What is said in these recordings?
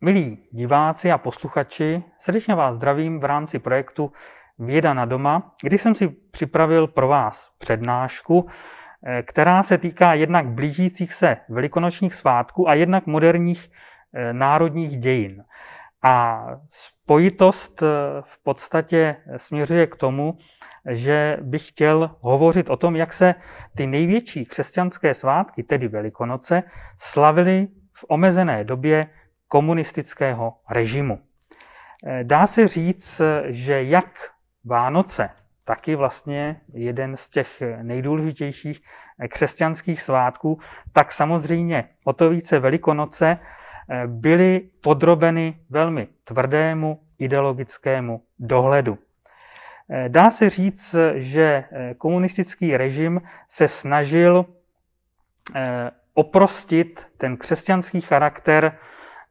Milí diváci a posluchači, srdečně vás zdravím v rámci projektu Věda na doma, kdy jsem si připravil pro vás přednášku, eh, která se týká jednak blížících se velikonočních svátků a jednak moderních eh, národních dějin. A spojitost eh, v podstatě směřuje k tomu, že bych chtěl hovořit o tom, jak se ty největší křesťanské svátky, tedy Velikonoce, slavily v omezené době komunistického režimu. Eh, dá se říct, že jak Vánoce, taky vlastně jeden z těch nejdůležitějších eh, křesťanských svátků, tak samozřejmě o to více Velikonoce eh, byly podrobeny velmi tvrdému ideologickému dohledu. Dá se říct, že komunistický režim se snažil oprostit ten křesťanský charakter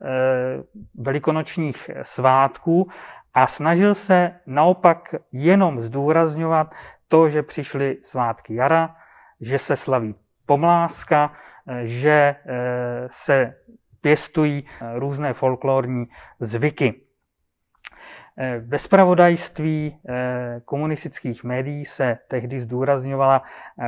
Eh, velikonočních svátků a snažil se naopak jenom zdůrazňovat to, že přišly svátky jara, že se slaví pomláska, eh, že eh, se pěstují různé folklorní zvyky. Ve spravodajství komunistických médií se tehdy zdůrazňovala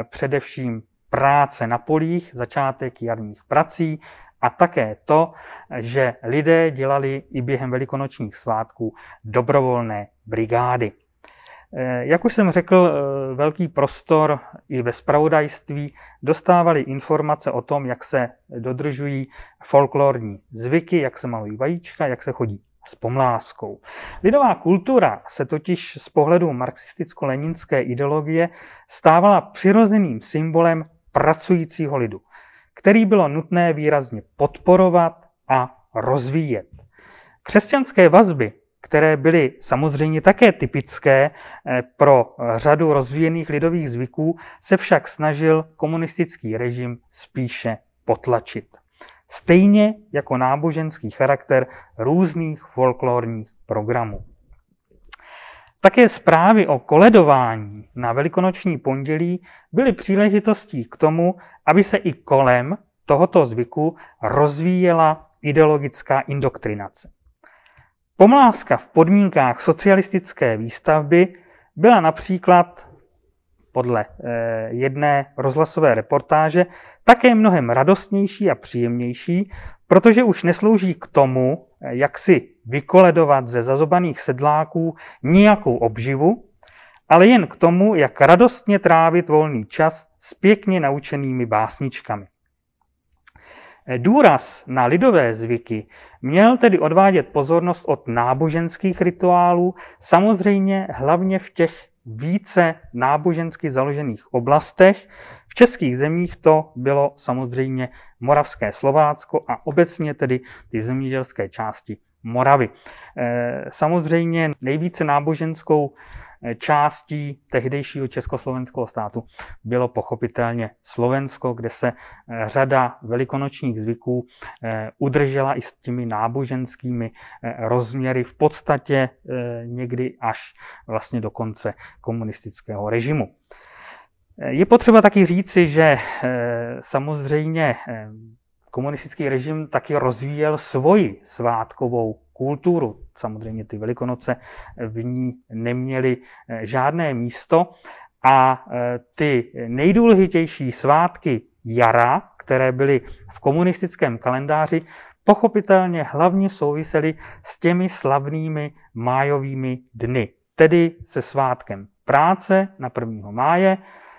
především práce na polích, začátek jarních prací, a také to, že lidé dělali i během velikonočních svátků dobrovolné brigády. Eh, jak už jsem řekl, eh, velký prostor i ve spravodajství dostávali informace o tom, jak se dodržují folklorní zvyky, jak se malují vajíčka, jak se chodí s pomláskou. Lidová kultura se totiž z pohledu marxisticko-leninské ideologie stávala přirozeným symbolem pracujícího lidu který bylo nutné výrazně podporovat a rozvíjet. Křesťanské vazby, které byly samozřejmě také typické eh, pro řadu rozvíjených lidových zvyků, se však snažil komunistický režim spíše potlačit. Stejně jako náboženský charakter různých folklorních programů. Také zprávy o koledování na velikonoční pondělí byly příležitostí k tomu, aby se i kolem tohoto zvyku rozvíjela ideologická indoktrinace. Pomláska v podmínkách socialistické výstavby byla například podle eh, jedné rozhlasové reportáže také mnohem radostnější a příjemnější, protože už neslouží k tomu, eh, jak si vykoledovat ze zazobaných sedláků nějakou obživu, ale jen k tomu, jak radostně trávit volný čas s pěkně naučenými básničkami. Důraz na lidové zvyky měl tedy odvádět pozornost od náboženských rituálů, samozřejmě hlavně v těch více nábožensky založených oblastech. V českých zemích to bylo samozřejmě Moravské Slovácko a obecně tedy ty zemědělské části Moravy. Eh, samozřejmě nejvíce náboženskou eh, částí tehdejšího československého státu bylo pochopitelně Slovensko, kde se eh, řada velikonočních zvyků udržela i s těmi náboženskými rozměry v podstatě někdy až vlastně do konce komunistického režimu. Je potřeba taky říci, že samozřejmě komunistický režim taky rozvíjel svoji svátkovou kulturu. Samozřejmě ty Velikonoce v ní neměly eh, žádné místo a eh, ty nejdůležitější svátky jara, které byly v komunistickém kalendáři, pochopitelně hlavně souvisely s těmi slavnými májovými dny, tedy se svátkem práce na 1. máje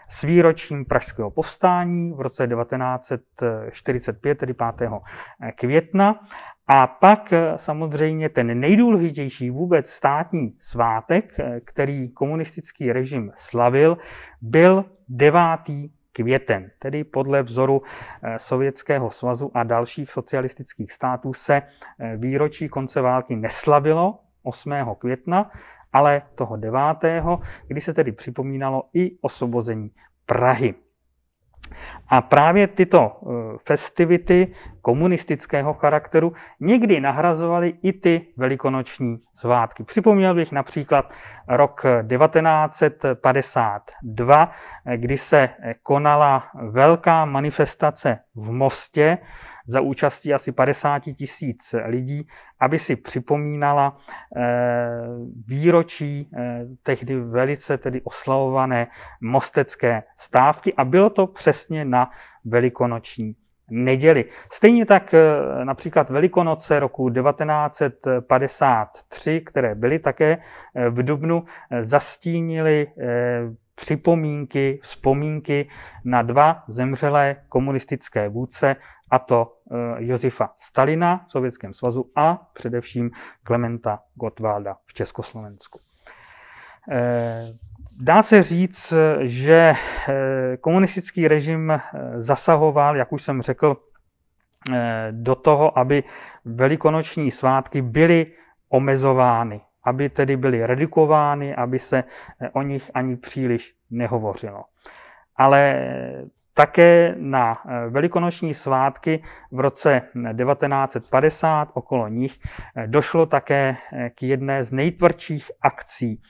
s výročím Pražského povstání v roce 1945, tedy 5. května. A pak eh, samozřejmě ten nejdůležitější vůbec státní svátek, eh, který komunistický režim slavil, byl 9 květen. Tedy podle vzoru eh, Sovětského svazu a dalších socialistických států se výročí konce války neslavilo 8. května, ale toho 9., kdy se tedy připomínalo i osvobození Prahy. A právě tyto e, festivity komunistického charakteru někdy nahrazovaly i ty velikonoční svátky. Připomněl bych například rok 1952, e, kdy se e, konala velká manifestace v Mostě za účastí asi 50 tisíc lidí, aby si připomínala eh, výročí eh, tehdy velice tedy oslavované mostecké stávky a bylo to přesně na velikonoční neděli. Stejně tak eh, například Velikonoce roku 1953, které byly také v Dubnu, zastínili připomínky, vzpomínky na dva zemřelé komunistické vůdce, a to eh, Josefa Stalina v Sovětském svazu a především Klementa Gottwalda v Československu. Eh, dá se říct, že eh, komunistický režim zasahoval, jak už jsem řekl, do toho, aby velikonoční svátky byly omezovány aby tedy byly redukovány, aby se eh, o nich ani příliš nehovořilo. Ale eh, také na eh, velikonoční svátky v roce 1950 okolo nich došlo také k jedné z nejtvrdších akcí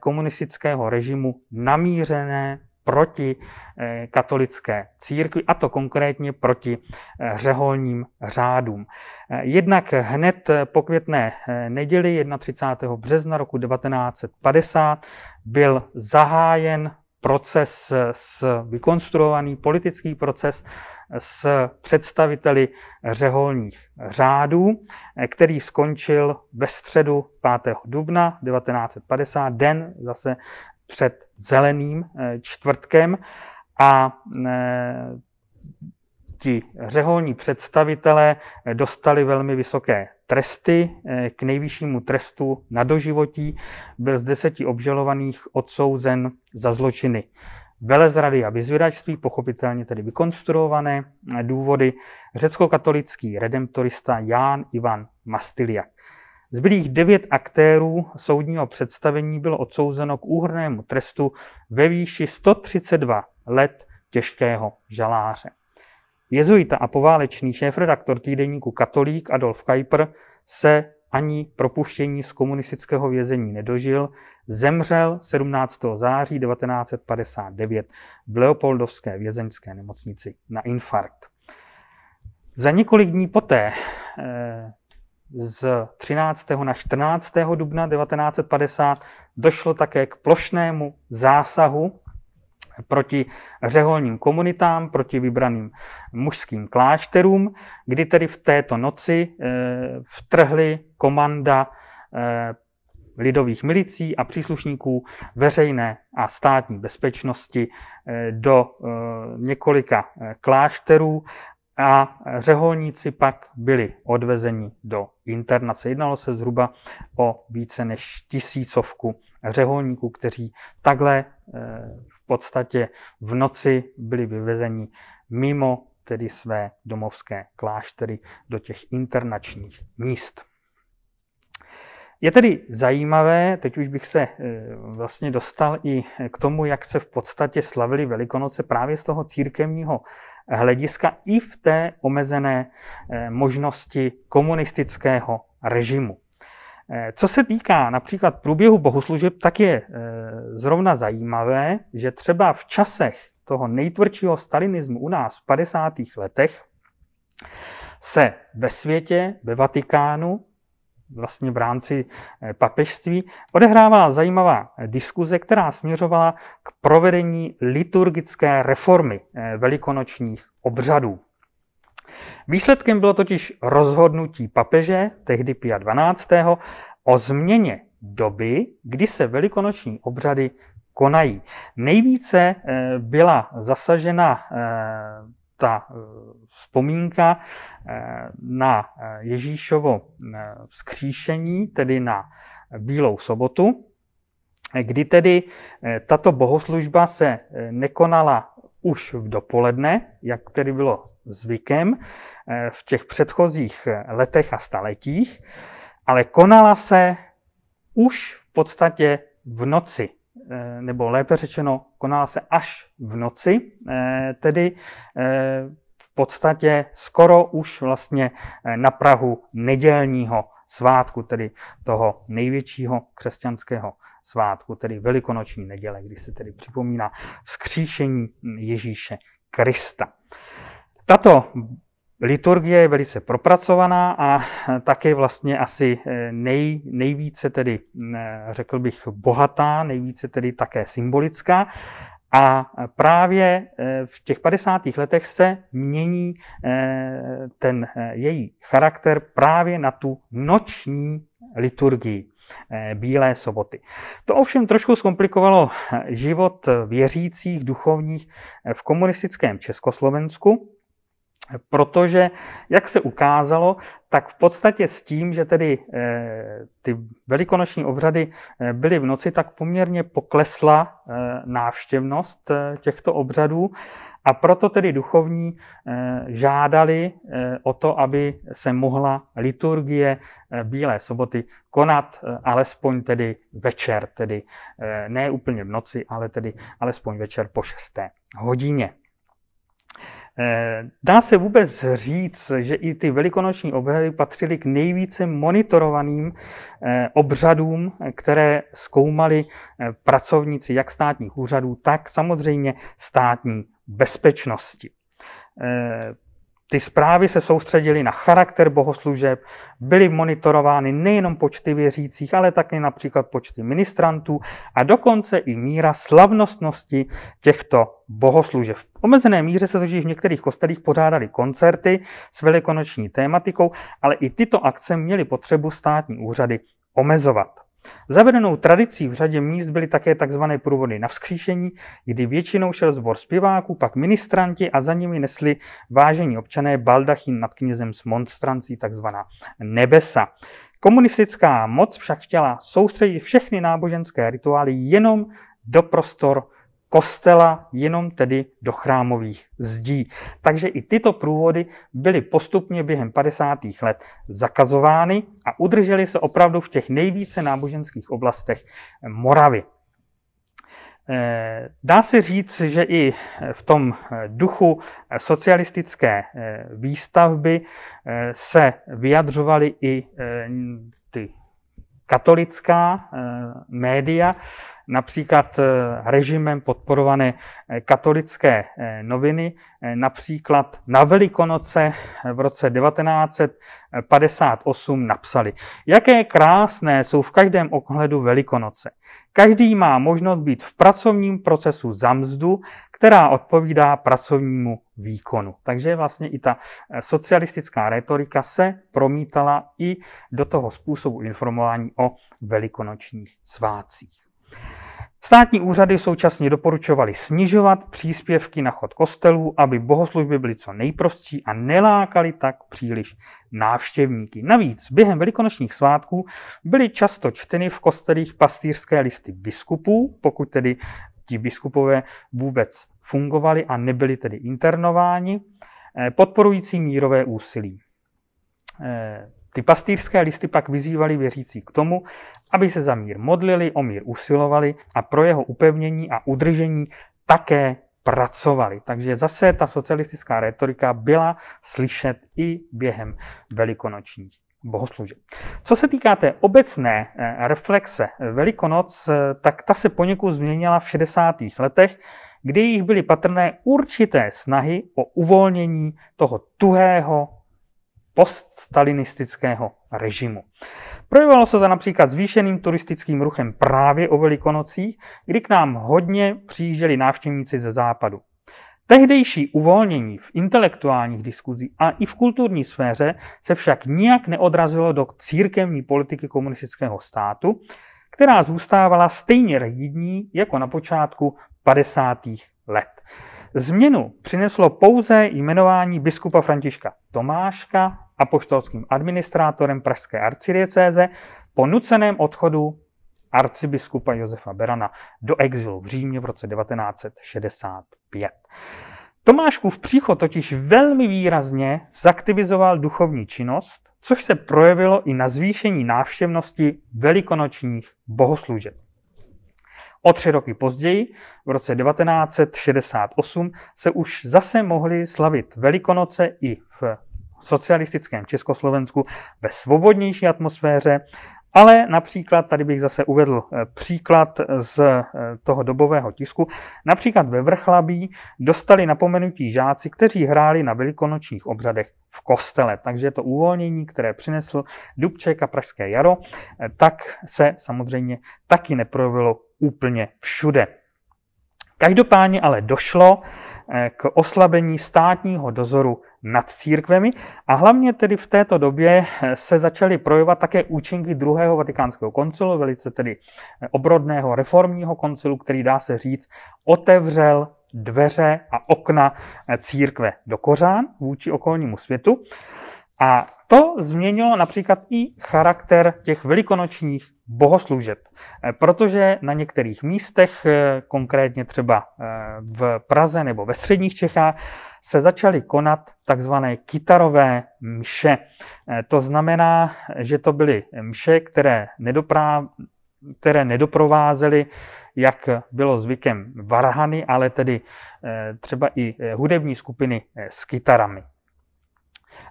komunistického režimu namířené proti eh, katolické církvi, a to konkrétně proti eh, řeholním řádům. Eh, jednak hned po květné neděli 31. března roku 1950 byl zahájen proces, s, vykonstruovaný politický proces s představiteli řeholních řádů, který skončil ve středu 5. dubna 1950, den zase před zeleným eh, čtvrtkem a eh, ti řeholní představitelé eh, dostali velmi vysoké tresty k nejvyššímu trestu na doživotí. Byl z deseti obžalovaných odsouzen za zločiny velezrady a vyzvědačství, pochopitelně tedy vykonstruované důvody, řecko-katolický redemptorista Ján Ivan Mastiliak. Zbylých devět aktérů soudního představení bylo odsouzeno k úhrnému trestu ve výši 132 let těžkého žaláře. Jezuita a poválečný šéf-redaktor týdeníku Katolík Adolf Kajpr se ani propuštění z komunistického vězení nedožil. Zemřel 17. září 1959 v Leopoldovské vězeňské nemocnici na infarkt. Za několik dní poté eh, z 13. na 14. dubna 1950 došlo také k plošnému zásahu proti řeholním komunitám, proti vybraným mužským klášterům, kdy tedy v této noci e, eh, vtrhly komanda e, lidových milicí a příslušníků veřejné a státní bezpečnosti eh, do několika klášterů a řeholníci pak byli odvezeni do internace. Jednalo se zhruba o více než tisícovku řeholníků, kteří takhle eh, v podstatě v noci byli vyvezeni mimo tedy své domovské kláštery do těch internačních míst. Je tedy zajímavé, teď už bych se eh, vlastně dostal i eh, k tomu, jak se v podstatě slavili Velikonoce právě z toho církevního hlediska i v té omezené eh, možnosti komunistického režimu. Co se týká například průběhu bohoslužeb, tak je zrovna zajímavé, že třeba v časech toho nejtvrdšího stalinismu u nás v 50. letech se ve světě, ve Vatikánu, vlastně v rámci eh, papežství, odehrávala zajímavá eh, diskuze, která směřovala k provedení liturgické reformy eh, velikonočních obřadů. Výsledkem bylo totiž rozhodnutí papeže, tehdy Pia 12., o změně doby, kdy se velikonoční obřady konají. Nejvíce byla zasažena ta e, vzpomínka e, na e, Ježíšovo vzkříšení, tedy na Bílou sobotu, kdy tedy tato bohoslužba se nekonala už v dopoledne, jak tedy bylo zvykem v těch předchozích letech a staletích, ale konala se už v podstatě v noci, Eh, nebo lépe řečeno, konala se až v noci, eh, tedy eh, v podstatě skoro už vlastně na Prahu nedělního svátku, tedy toho největšího křesťanského svátku, tedy velikonoční neděle, kdy se tedy připomíná vzkříšení Ježíše Krista. Tato Liturgie je velice propracovaná a také vlastně asi eh, nej, nejvíce tedy, mm, eh, řekl bych, bohatá, nejvíce tedy také symbolická. A právě eh, v těch 50. letech se mění ten její charakter právě na tu noční liturgii Bílé soboty. To ovšem trošku zkomplikovalo život věřících duchovních v komunistickém Československu, Protože, jak se ukázalo, tak v podstatě s tím, že tedy eh, ty velikonoční obřady eh, byly v noci, tak poměrně poklesla eh, návštěvnost těchto obřadů a proto tedy duchovní žádali o to, aby se mohla liturgie Bílé soboty konat alespoň tedy večer, tedy ne úplně v noci, ale tedy alespoň večer po šesté hodině. Eh, dá se vůbec říct, že i ty velikonoční obřady patřily k nejvíce monitorovaným eh, obřadům, které zkoumali eh, pracovníci jak státních úřadů, tak samozřejmě státní bezpečnosti. Ty zprávy se soustředily na charakter bohoslužeb, byly monitorovány nejenom počty věřících, ale také například počty ministrantů a dokonce i míra slavnostnosti těchto bohoslužeb. V omezené míře se totiž v některých kostelích pořádaly koncerty s velikonoční tématikou, ale i tyto akce měly potřebu státní úřady omezovat. Zavedenou tradicí v řadě míst byly také tzv. průvody na vzkříšení, kdy většinou šel zbor zpěváků, pak ministranti a za nimi nesli vážení občané baldachín nad knězem s monstrancí, tzv. nebesa. Komunistická moc však chtěla soustředit všechny náboženské rituály jenom do prostor kostela, jenom tedy do chrámových zdí. Takže i tyto průvody byly postupně během 50. let zakazovány a udržely se opravdu v těch nejvíce náboženských oblastech Moravy. Eh, dá se říct, že i v tom eh, duchu eh, socialistické výstavby se vyjadřovaly i ty katolická média, například eh, režimem podporované eh, katolické eh, noviny, například na Velikonoce v roce 1958 napsali. Jaké krásné jsou v každém ohledu Velikonoce. Každý má možnost být v pracovním procesu za mzdu, která odpovídá pracovnímu výkonu. Takže vlastně i ta socialistická retorika se promítala i do toho způsobu informování o velikonočních svácích. Státní úřady současně doporučovaly snižovat příspěvky na chod kostelů, aby bohoslužby byly co nejprostší a nelákaly tak příliš návštěvníky. Navíc během velikonočních svátků byly často čteny v kostelích pastýřské listy biskupů, pokud tedy ti biskupové vůbec fungovali a nebyli tedy internováni, eh, podporující mírové úsilí. Eh, ty pastýřské listy pak vyzývaly věřící k tomu, aby se za mír modlili, o mír usilovali a pro jeho upevnění a udržení také pracovali. Takže zase ta socialistická retorika byla slyšet i během velikonočních bohoslužeb. Co se týká té obecné eh, reflexe Velikonoc, eh, tak ta se poněkud změnila v 60. letech, kdy jich byly patrné určité snahy o uvolnění toho tuhého poststalinistického režimu. Projevalo se to například zvýšeným turistickým ruchem právě o Velikonocích, kdy k nám hodně přijížděli návštěvníci ze západu. Tehdejší uvolnění v intelektuálních diskuzích a i v kulturní sféře se však nijak neodrazilo do církevní politiky komunistického státu, která zůstávala stejně rigidní jako na počátku 50. let. Změnu přineslo pouze jmenování biskupa Františka Tomáška apoštolským administrátorem pražské arcidiecéze po nuceném odchodu arcibiskupa Josefa Berana do exilu v Římě v roce 1965. Tomáškův příchod totiž velmi výrazně zaktivizoval duchovní činnost, což se projevilo i na zvýšení návštěvnosti velikonočních bohoslužeb. O tři roky později, v roce 1968, se už zase mohli slavit Velikonoce i v socialistickém Československu ve svobodnější atmosféře, ale například, tady bych zase uvedl eh, příklad z eh, toho dobového tisku, například ve Vrchlabí dostali napomenutí žáci, kteří hráli na velikonočních obřadech v kostele. Takže to uvolnění, které přinesl Dubček a Pražské jaro, eh, tak se samozřejmě taky neprojevilo úplně všude. Každopádně ale došlo eh, k oslabení státního dozoru nad církvemi a hlavně tedy v této době eh, se začaly projevovat také účinky druhého vatikánského koncilu, velice tedy eh, obrodného reformního koncilu, který dá se říct otevřel dveře a okna církve do kořán vůči okolnímu světu. A to změnilo například i charakter těch velikonočních bohoslužeb, eh, protože na některých místech, eh, konkrétně třeba eh, v Praze nebo ve středních Čechách, se začaly konat takzvané kytarové mše. To znamená, že to byly mše, které nedoprá, které nedoprovázely, jak bylo zvykem, varhany, ale tedy třeba i hudební skupiny s kytarami.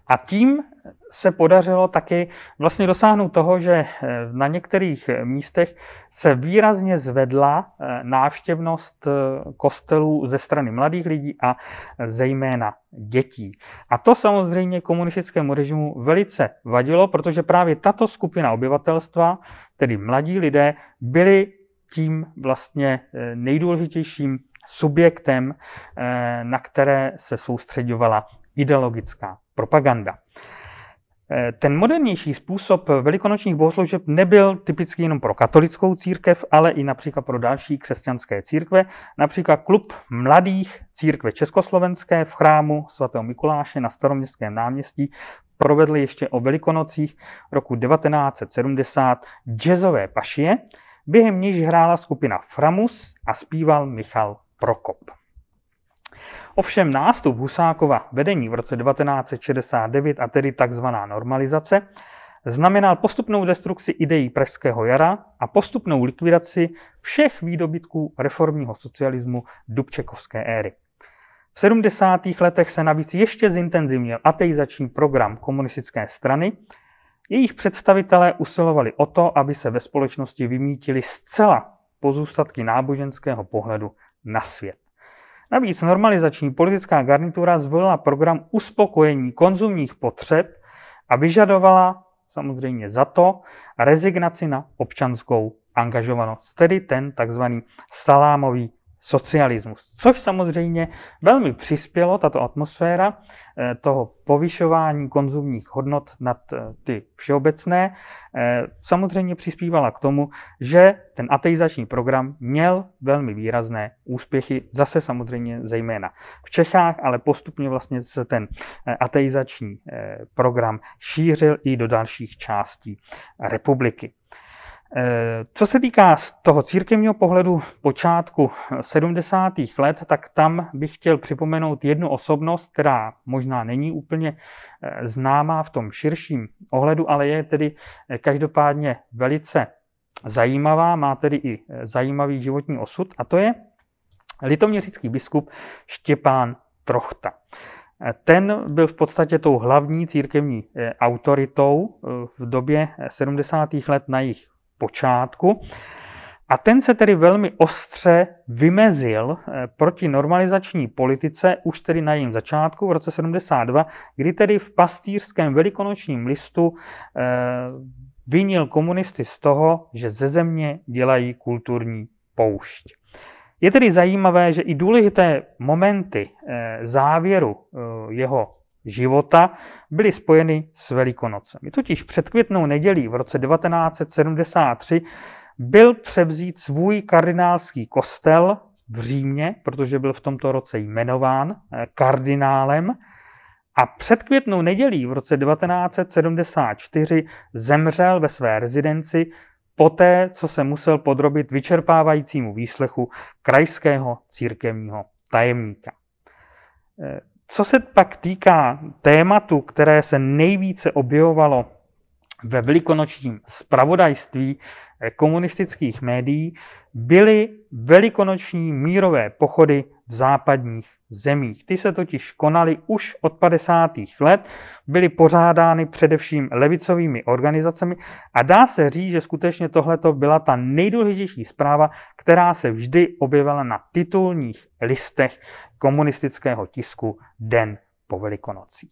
A tím se podařilo taky vlastně dosáhnout toho, že eh, na některých eh, místech se výrazně zvedla eh, návštěvnost kostelů ze strany mladých lidí a zejména dětí. A to samozřejmě komunistickému režimu velice vadilo, protože právě tato skupina obyvatelstva, tedy mladí lidé, byli tím vlastně nejdůležitějším subjektem, na které se soustředovala ideologická propaganda. Eh, ten modernější způsob velikonočních bohoslužeb nebyl typický jenom pro katolickou církev, ale i například pro další křesťanské církve, například klub mladých církve československé v chrámu svatého Mikuláše na staroměstském náměstí provedl ještě o velikonocích roku 1970 jazzové pašie, během níž hrála skupina Framus a zpíval Michal Prokop. Ovšem nástup Husákova vedení v roce 1969 a tedy tzv. normalizace znamenal postupnou destrukci ideí Pražského jara a postupnou likvidaci všech výdobytků reformního socialismu Dubčekovské éry. V 70. letech se navíc ještě zintenzivnil ateizační program komunistické strany. Jejich představitelé usilovali o to, aby se ve společnosti vymítili zcela pozůstatky náboženského pohledu na svět. Navíc normalizační politická garnitura zvolila program uspokojení konzumních potřeb a vyžadovala samozřejmě za to rezignaci na občanskou angažovanost, tedy ten takzvaný salámový socialismus. Což samozřejmě velmi přispělo, tato atmosféra eh, toho povyšování konzumních hodnot nad eh, ty všeobecné, eh, samozřejmě přispívala k tomu, že ten ateizační program měl velmi výrazné úspěchy, zase samozřejmě zejména v Čechách, ale postupně vlastně se ten ateizační program šířil i do dalších částí republiky. Eh, co se týká z toho církevního pohledu počátku 70. Eh, let, tak tam bych chtěl připomenout jednu osobnost, která možná není úplně eh, známá v tom širším ohledu, ale je tedy každopádně velice zajímavá, má tedy i zajímavý životní osud, a to je litoměřický biskup Štěpán Trochta. Ten byl v podstatě tou hlavní církevní autoritou v době 70. let na jich počátku. A ten se tedy velmi ostře vymezil eh, proti normalizační politice už tedy na jejím začátku v roce 72, kdy tedy v pastýřském velikonočním listu eh, vinil komunisty z toho, že ze země dělají kulturní poušť. Je tedy zajímavé, že i důležité momenty eh, závěru jeho života byly spojeny s Velikonocemi. Totiž před květnou nedělí v roce 1973 byl převzít svůj kardinálský kostel v Římě, protože byl v tomto roce jmenován eh, kardinálem. A před květnou nedělí v roce 1974 zemřel ve své rezidenci poté, co se musel podrobit vyčerpávajícímu výslechu krajského církevního tajemníka. Eh, co se pak týká tématu, které se nejvíce objevovalo ve velikonočním spravodajství eh, komunistických médií byly velikonoční mírové pochody v západních zemích. Ty se totiž konaly už od 50. let, byly pořádány především levicovými organizacemi a dá se říct, že skutečně tohleto byla ta nejdůležitější zpráva, která se vždy objevila na titulních listech komunistického tisku den po velikonocích.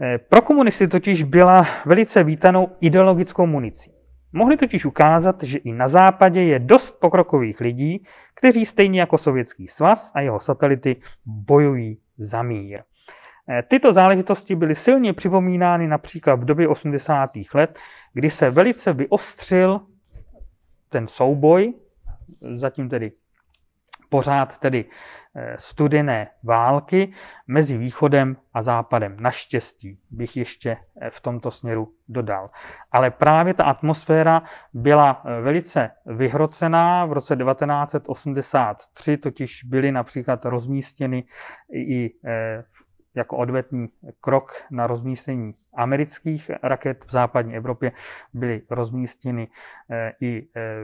Eh, pro komunisty totiž byla velice vítanou ideologickou municí. Mohli totiž ukázat, že i na západě je dost pokrokových lidí, kteří stejně jako Sovětský svaz a jeho satelity bojují za mír. Eh, tyto záležitosti byly silně připomínány například v době 80. let, kdy se velice vyostřil ten souboj, zatím tedy pořád tedy eh, studené války mezi východem a západem. Naštěstí bych ještě eh, v tomto směru dodal. Ale právě ta atmosféra byla eh, velice vyhrocená. V roce 1983 totiž byly například rozmístěny i jako odvetný krok na rozmístění amerických raket v západní Evropě byly rozmístěny i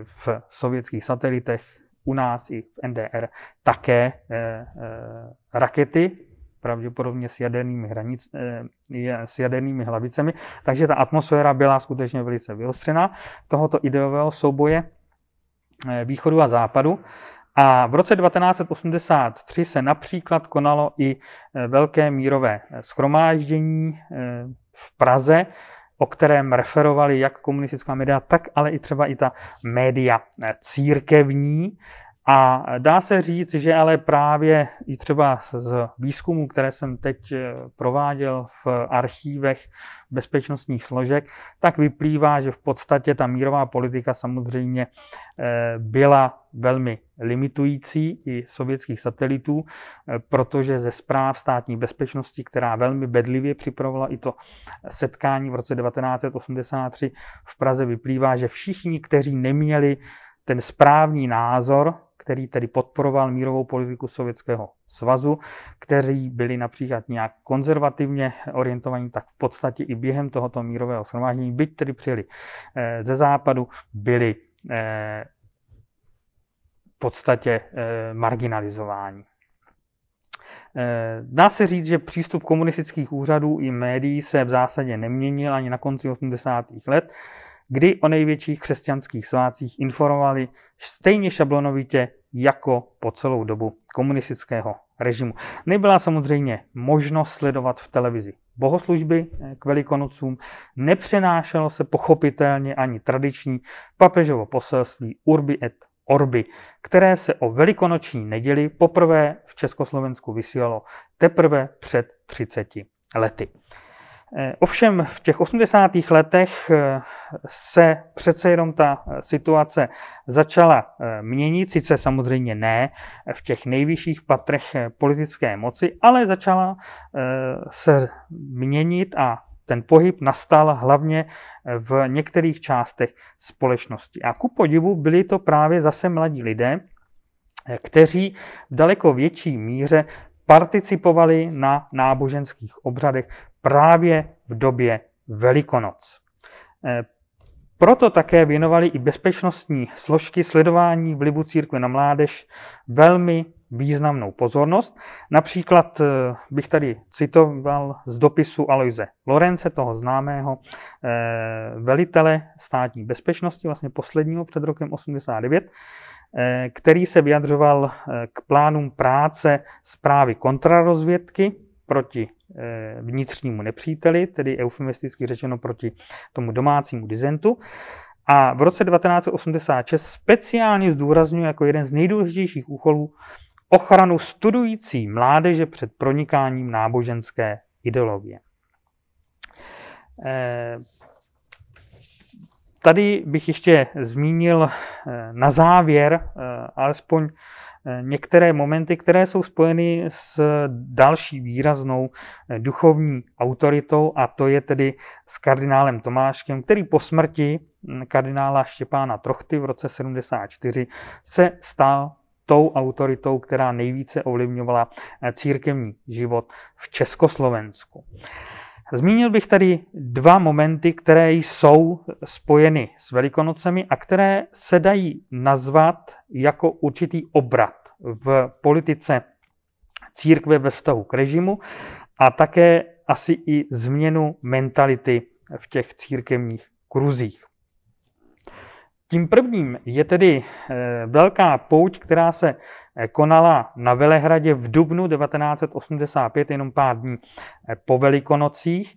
v sovětských satelitech u nás i v NDR také eh, eh, rakety, pravděpodobně s jadernými, hranic, eh, s jadernými hlavicemi. Takže ta atmosféra byla skutečně velice vyostřená tohoto ideového souboje východu a západu. A v roce 1983 se například konalo i velké mírové schromáždění v Praze o kterém referovali jak komunistická média, tak ale i třeba i ta média eh, církevní, a dá se říct, že ale právě i třeba z výzkumu, které jsem teď eh, prováděl v archívech bezpečnostních složek, tak vyplývá, že v podstatě ta mírová politika samozřejmě eh, byla velmi limitující i sovětských satelitů, eh, protože ze zpráv státní bezpečnosti, která velmi bedlivě připravovala i to setkání v roce 1983 v Praze, vyplývá, že všichni, kteří neměli ten správný názor který tedy podporoval mírovou politiku Sovětského svazu, kteří byli například nějak konzervativně orientovaní, tak v podstatě i během tohoto mírového shromáždění, byť tedy přijeli eh, ze západu, byli eh, v podstatě eh, marginalizováni. Dá se říct, že přístup komunistických úřadů i médií se v zásadě neměnil ani na konci 80. let, kdy o největších křesťanských svácích informovali stejně šablonovitě jako po celou dobu komunistického režimu. Nebyla samozřejmě možnost sledovat v televizi bohoslužby eh, k velikonocům, nepřenášelo se pochopitelně ani tradiční papežovo poselství Urbi et Orby, které se o velikonoční neděli poprvé v Československu vysílalo teprve před 30 lety. Eh, ovšem v těch 80. letech eh, se přece jenom ta eh, situace začala měnit, sice samozřejmě ne v těch nejvyšších patrech politické moci, ale začala se měnit a ten pohyb nastal hlavně v některých částech společnosti. A ku podivu byli to právě zase mladí lidé, kteří v daleko větší míře participovali na náboženských obřadech právě v době Velikonoc. Eh, proto také věnovali i bezpečnostní složky sledování vlivu církve na mládež velmi významnou pozornost. Například eh, bych tady citoval z dopisu Aloise Lorence, toho známého eh, velitele státní bezpečnosti, vlastně posledního před rokem 89, Eh, který se vyjadřoval eh, k plánům práce zprávy kontrarozvědky proti eh, vnitřnímu nepříteli, tedy eufemisticky řečeno proti tomu domácímu dizentu. A v roce 1986 speciálně zdůrazňuje jako jeden z nejdůležitějších úkolů ochranu studující mládeže před pronikáním náboženské ideologie. Tady bych ještě zmínil eh, na závěr eh, alespoň eh, některé momenty, které jsou spojeny s další výraznou duchovní autoritou, a to je tedy s kardinálem Tomáškem, který po smrti hm, kardinála Štěpána Trochty v roce 74 se stal tou autoritou, která nejvíce ovlivňovala církevní život v Československu. Zmínil bych tady dva momenty, které jsou spojeny s Velikonocemi a které se dají nazvat jako určitý obrat v politice církve ve vztahu k režimu a také asi i změnu mentality v těch církevních kruzích. Tím prvním je tedy eh, velká pouť, která se eh, konala na Velehradě v dubnu 1985, jenom pár dní eh, po Velikonocích,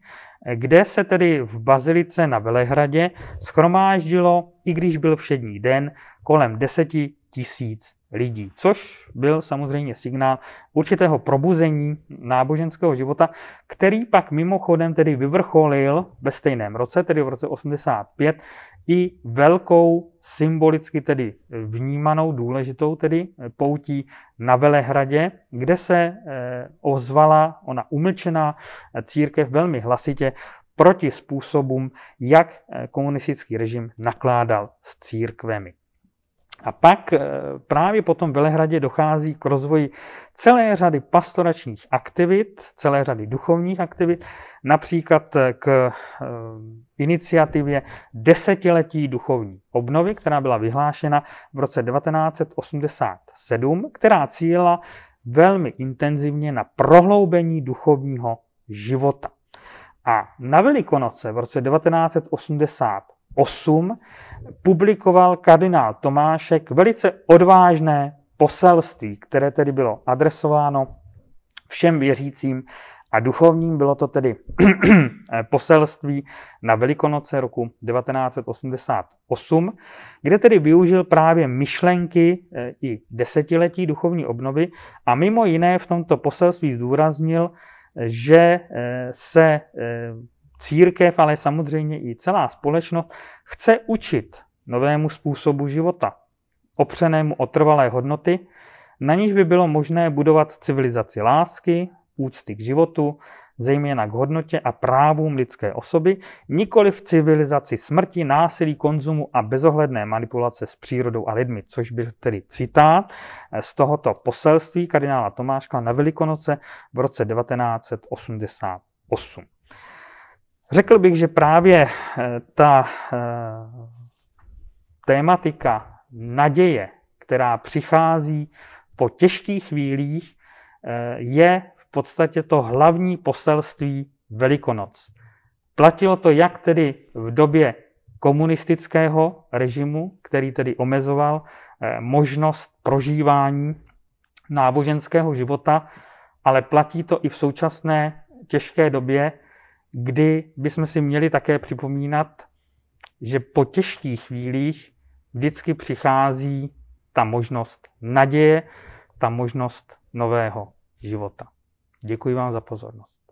kde se tedy v Bazilice na Velehradě schromáždilo, i když byl všední den, kolem 10 tisíc lidí, což byl samozřejmě signál určitého probuzení náboženského života, který pak mimochodem tedy vyvrcholil ve stejném roce, tedy v roce 85, i velkou symbolicky tedy vnímanou, důležitou tedy poutí na Velehradě, kde se eh, ozvala ona umlčená církev velmi hlasitě proti způsobům, jak eh, komunistický režim nakládal s církvemi. A pak eh, právě po tom Velehradě dochází k rozvoji celé řady pastoračních aktivit, celé řady duchovních aktivit, například eh, k eh, iniciativě desetiletí duchovní obnovy, která byla vyhlášena v roce 1987, která cílila velmi intenzivně na prohloubení duchovního života. A na Velikonoce v roce 1980 8 publikoval kardinál Tomášek velice odvážné poselství, které tedy bylo adresováno všem věřícím a duchovním. Bylo to tedy poselství na Velikonoce roku 1988, kde tedy využil právě myšlenky eh, i desetiletí duchovní obnovy a mimo jiné v tomto poselství zdůraznil, že eh, se eh, Církev, ale samozřejmě i celá společnost chce učit novému způsobu života, opřenému o trvalé hodnoty, na níž by bylo možné budovat civilizaci lásky, úcty k životu, zejména k hodnotě a právům lidské osoby, nikoli v civilizaci smrti, násilí, konzumu a bezohledné manipulace s přírodou a lidmi, což byl tedy citát z tohoto poselství kardinála Tomáška na Velikonoce v roce 1988. Řekl bych, že právě eh, ta eh, tématika naděje, která přichází po těžkých chvílích, eh, je v podstatě to hlavní poselství Velikonoc. Platilo to jak tedy v době komunistického režimu, který tedy omezoval možnost prožívání náboženského života, ale platí to i v současné těžké době, kdy bychom si měli také připomínat, že po těžkých chvílích vždycky přichází ta možnost naděje, ta možnost nového života. Děkuji vám za pozornost.